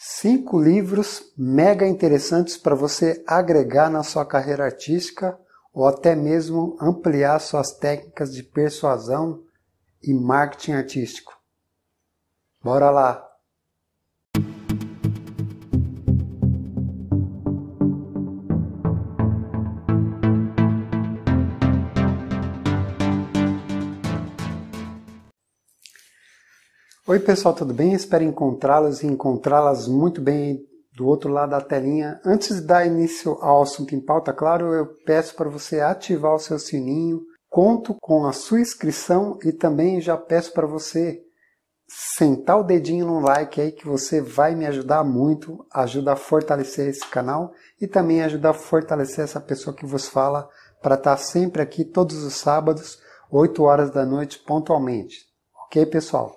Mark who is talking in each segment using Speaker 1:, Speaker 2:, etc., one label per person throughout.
Speaker 1: Cinco livros mega interessantes para você agregar na sua carreira artística ou até mesmo ampliar suas técnicas de persuasão e marketing artístico. Bora lá! Oi, pessoal, tudo bem? Espero encontrá-los e encontrá-las muito bem do outro lado da telinha. Antes de dar início ao assunto em pauta, claro, eu peço para você ativar o seu sininho. Conto com a sua inscrição e também já peço para você sentar o dedinho no like aí que você vai me ajudar muito, ajuda a fortalecer esse canal e também ajuda a fortalecer essa pessoa que vos fala para estar sempre aqui todos os sábados, 8 horas da noite pontualmente. OK, pessoal?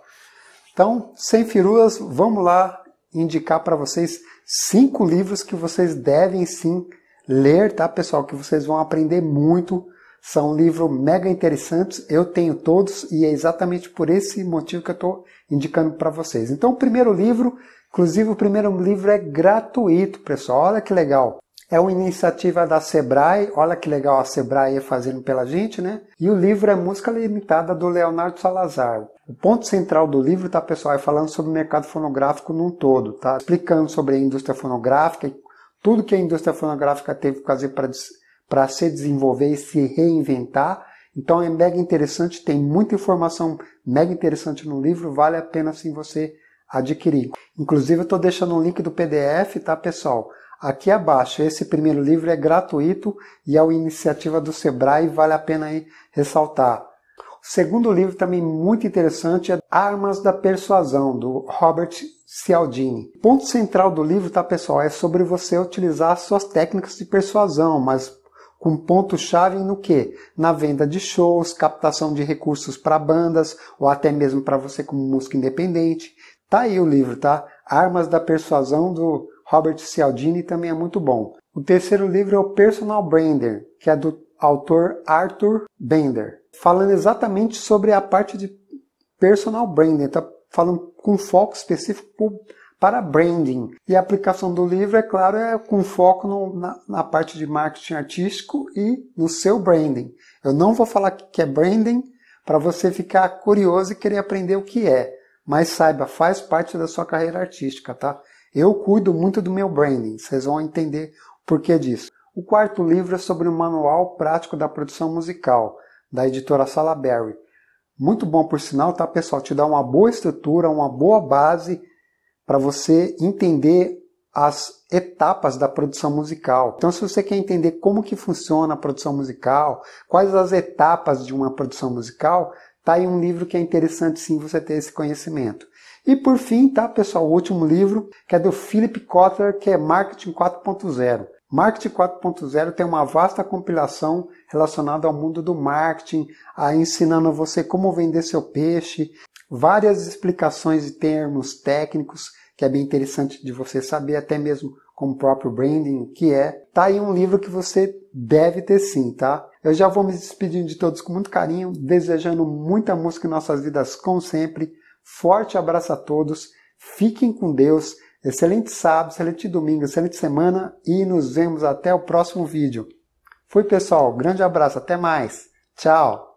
Speaker 1: Então, sem firulas, vamos lá indicar para vocês cinco livros que vocês devem sim ler, tá, pessoal? Que vocês vão aprender muito. São livros mega interessantes. Eu tenho todos e é exatamente por esse motivo que eu estou indicando para vocês. Então, o primeiro livro, inclusive o primeiro livro é gratuito, pessoal. Olha que legal. É uma iniciativa da Sebrae, olha que legal a Sebrae fazendo pela gente, né? E o livro é Música Limitada, do Leonardo Salazar. O ponto central do livro, tá, pessoal, é falando sobre o mercado fonográfico num todo, tá? Explicando sobre a indústria fonográfica e tudo que a indústria fonográfica teve que fazer para se desenvolver e se reinventar. Então é mega interessante, tem muita informação mega interessante no livro, vale a pena sim você adquirir. Inclusive eu estou deixando um link do PDF, tá pessoal? aqui abaixo. Esse primeiro livro é gratuito e é uma iniciativa do Sebrae, vale a pena aí ressaltar. O segundo livro também muito interessante é Armas da Persuasão, do Robert Cialdini. O ponto central do livro, tá pessoal, é sobre você utilizar suas técnicas de persuasão, mas com ponto-chave no que? Na venda de shows, captação de recursos para bandas ou até mesmo para você como música independente. Tá aí o livro, tá? Armas da Persuasão do Robert Cialdini também é muito bom. O terceiro livro é o Personal Brander, que é do autor Arthur Bender, falando exatamente sobre a parte de personal branding, está falando com foco específico para branding. E a aplicação do livro, é claro, é com foco no, na, na, parte de marketing artístico e no seu branding. Eu não vou falar que é branding para você ficar curioso e querer aprender o que é, mas saiba, faz parte da sua carreira artística, tá? Eu cuido muito do meu branding, vocês vão entender o porquê disso. O quarto livro é sobre o Manual Prático da Produção Musical, da editora Sala Berry. Muito bom, por sinal, tá, pessoal? Te dá uma boa estrutura, uma boa base para você entender as etapas da produção musical. Então, se você quer entender como que funciona a produção musical, quais as etapas de uma produção musical, tá aí um livro que é interessante sim você ter esse conhecimento. E por fim, tá, pessoal, o último livro, que é do Philip Kotler, que é Marketing 4.0. Marketing 4.0 tem uma vasta compilação relacionada ao mundo do marketing, a ensinando você como vender seu peixe, várias explicações de termos técnicos, que é bem interessante de você saber, até mesmo como o próprio branding, que é. Tá aí um livro que você deve ter sim, tá? Eu já vou me despedindo de todos com muito carinho, desejando muita música em nossas vidas, como sempre. Forte abraço a todos, fiquem com Deus, excelente sábado, excelente domingo, excelente semana e nos vemos até o próximo vídeo. Fui pessoal, grande abraço, até mais, tchau!